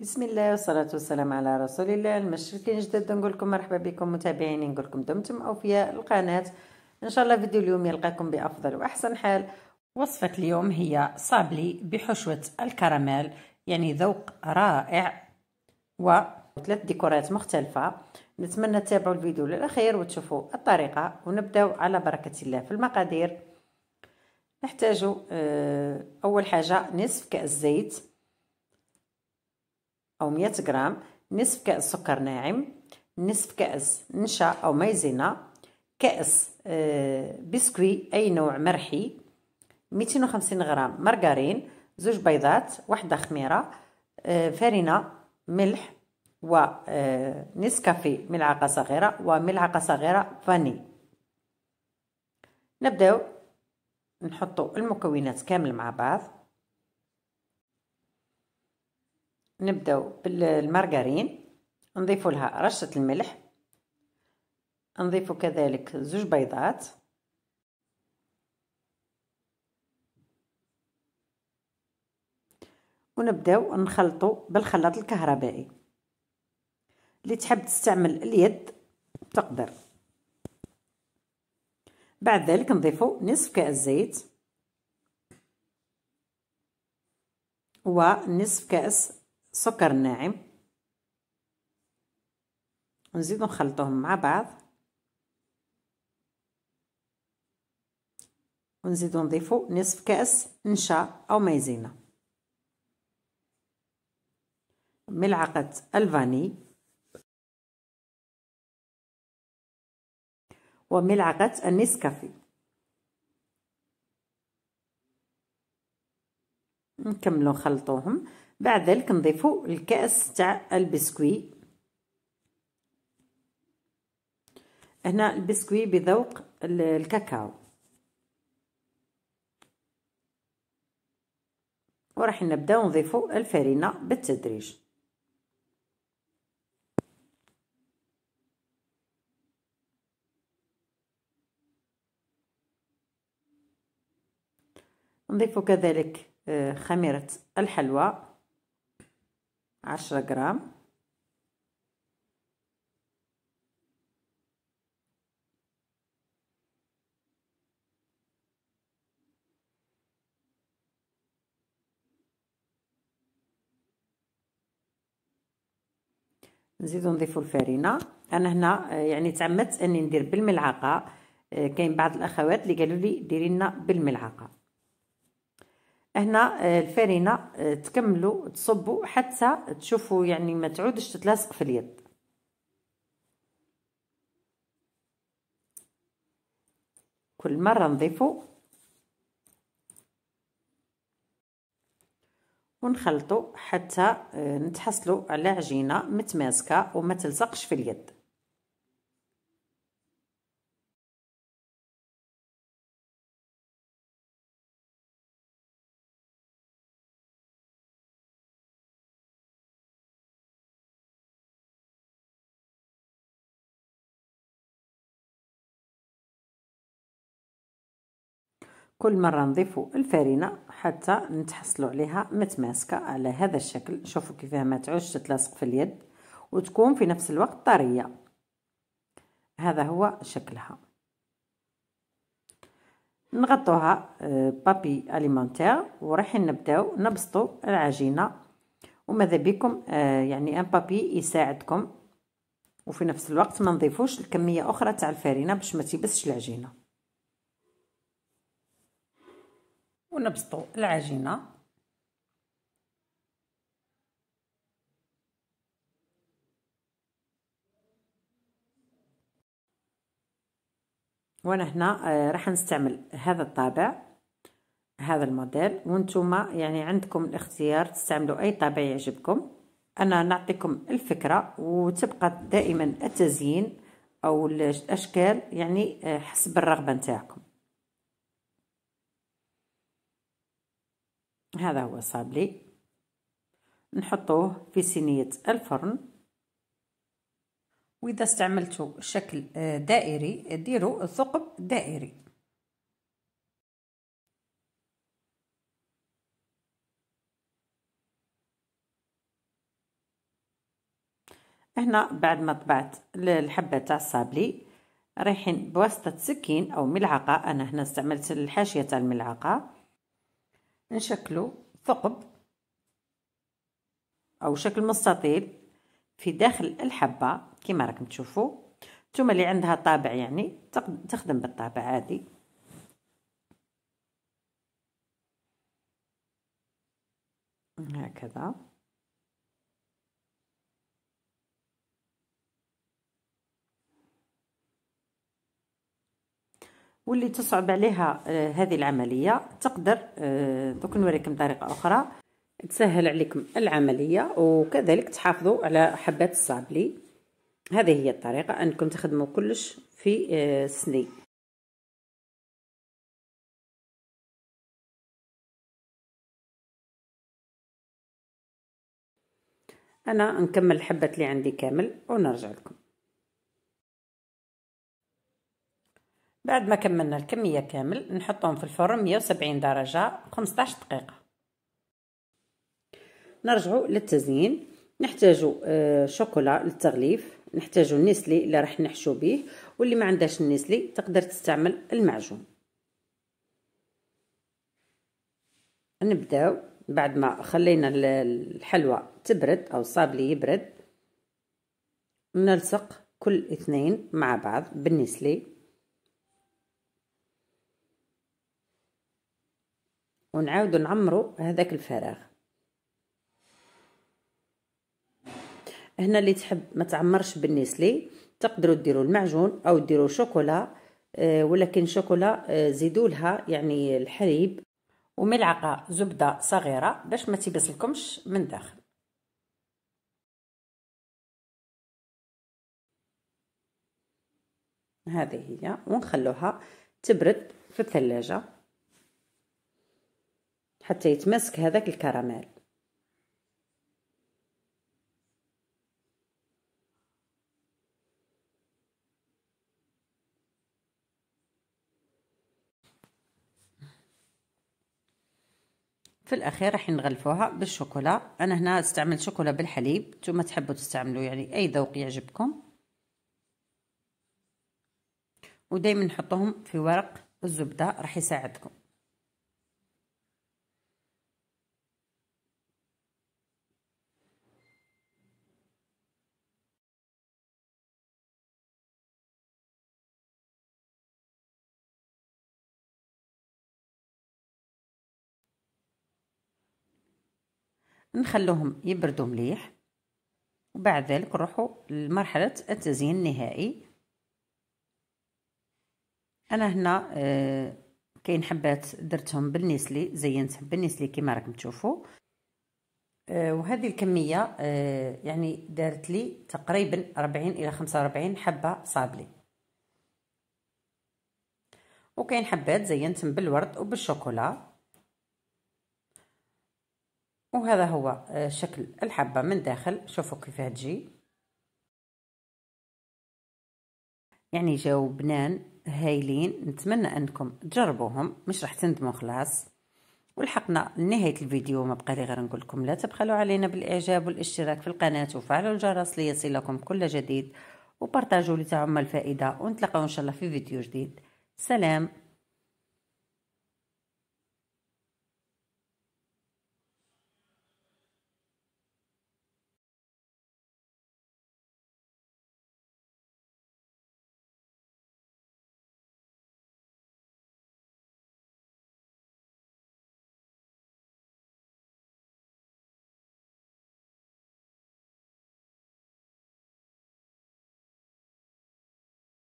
بسم الله والصلاة والسلام على رسول الله المشركين جدد نقول لكم مرحبا بكم متابعيني نقول لكم دمتم أوفياء القناة إن شاء الله فيديو اليوم يلقاكم بأفضل وأحسن حال وصفة اليوم هي صابلي بحشوة الكراميل يعني ذوق رائع و ديكورات مختلفة نتمنى تتابعوا الفيديو للأخير وتشوفوا الطريقة ونبداو على بركة الله في المقادير نحتاج آه، أول حاجة نصف كأس زيت أو 100 غرام نصف كأس سكر ناعم نصف كأس نشا أو مايزينا كأس آه، بسكوي أي نوع مرحي 250 غرام مارغرين زوج بيضات واحدة خميرة آه، فارينة ملح ونسكافي آه، ملعقة صغيرة وملعقة صغيرة فاني نبداو نحطو المكونات كامل مع بعض نبداو بالمارغرين نضيف لها رشة الملح نضيف كذلك زوج بيضات ونبداو نخلطو بالخلاط الكهربائي اللي تحب تستعمل اليد تقدر بعد ذلك نضيفو نصف كأس زيت ونصف كأس سكر ناعم ونزيد نخلطوهم مع بعض ونزيد نضيفو نصف كأس نشا أو مايزينا ملعقة الفاني وملعقة النسكافي نكملو نخلطوهم بعد ذلك نضيفو الكأس تاع البسكوي هنا البسكوي بذوق الكاكاو وراح نبداو نضيفو الفرينه بالتدريج نضيف كذلك آه، خميرة الحلوى عشرة جرام نزيدو نضيفو الفرينه انا هنا يعني تعمدت اني ندير بالملعقه آه، كاين بعض الاخوات اللي قالوا لي ديري لنا بالملعقه هنا آه، الفرينه آه، تكملوا تصبوا حتى تشوفوا يعني ما تعودش تتلاصق في اليد كل مره نضيفوا ونخلطوا حتى آه، نتحصلوا على عجينه متماسكه وما تلصقش في اليد كل مرة نضيفو الفرينة حتى نتحصلوا عليها متماسكة على هذا الشكل شوفوا كيفاه ما تعوش تتلاصق في اليد وتكون في نفس الوقت طرية هذا هو شكلها نغطوها آه، بابي اليمونتير وراح نبداو نبسطو العجينه وماذا بكم آه، يعني ان بابي يساعدكم وفي نفس الوقت ما نضيفوش الكميه اخرى تاع الفرينه باش ما تيبسش العجينه ونبسطوا العجينه وانا آه، هنا راح نستعمل هذا الطابع هذا الموديل وانتم يعني عندكم الاختيار تستعملوا اي طابع يعجبكم انا نعطيكم الفكره وتبقى دائما التزيين او الاشكال يعني آه، حسب الرغبه نتاعكم هذا هو صابلي نحطوه في صينية الفرن وإذا استعملتوا شكل آه، دائري ديروا ثقب دائري هنا بعد ما طبعت الحبة تاع الصابلي رايحين بواسطة سكين أو ملعقة أنا هنا استعملت الحاشية تاع الملعقة نشكله ثقب أو شكل مستطيل في داخل الحبة كما راكم تشوفوا نتوما اللي عندها طابع يعني تخدم بالطابع عادي هكذا واللي تصعب عليها آه، هذه العملية تقدر آه، دوك نوريكم طريقة أخرى تسهل عليكم العملية وكذلك تحافظوا على حبات الصابلي هذه هي الطريقة أنكم تخدموا كلش في سني آه، أنا نكمل الحبات اللي عندي كامل ونرجع لكم بعد ما كملنا الكمية كامل نحطهم في الفرن 170 درجة 15 دقيقة نرجعوا للتزيين نحتاج آه، شوكولا للتغليف نحتاج النسلي اللي راح نحشو به واللي ما عندهاش النسلي تقدر تستعمل المعجون نبداو بعد ما خلينا الحلوى تبرد او الصابلي يبرد نلصق كل اثنين مع بعض بالنسلي ونعود نعمرو هذاك الفراغ هنا اللي تحب ما تعمرش بالنسلي تقدروا ديروا المعجون او ديروا شوكولا آه، ولكن شوكولا آه، زيدوا لها يعني الحليب وملعقه زبده صغيره باش ما تيبسلكمش من داخل هذه هي ونخلوها تبرد في الثلاجه حتى يتمسك هذاك الكراميل في الاخير راح نغلفوها بالشوكولا انا هنا استعملت شوكولا بالحليب نتوما تحبوا تستعملوا يعني اي ذوق يعجبكم ودائما نحطهم في ورق الزبده راح يساعدكم نخلوهم يبردوا مليح وبعد ذلك نروحوا لمرحلة التزيين النهائي أنا هنا آه، كاين حبات درتهم بالنسلي زينتهم بالنسلي كما راكم تشوفوا آه، وهذه الكمية آه، يعني دارت لي تقريبا 40 إلى 45 حبة صابلي وكاين حبات زينتهم بالورد وبالشوكولا وهذا هو آه، شكل الحبة من داخل شوفوا كيف تجي يعني جاو بنان هايلين نتمنى انكم تجربوهم مش راح تندموا خلاص ولحقنا لنهاية الفيديو ما بقى لي غير نقول لكم لا تبخلوا علينا بالاعجاب والاشتراك في القناة وفعلوا الجرس ليصلكم كل جديد وبرتاجوا لتعم الفائدة ونتلقاو ان شاء الله في فيديو جديد سلام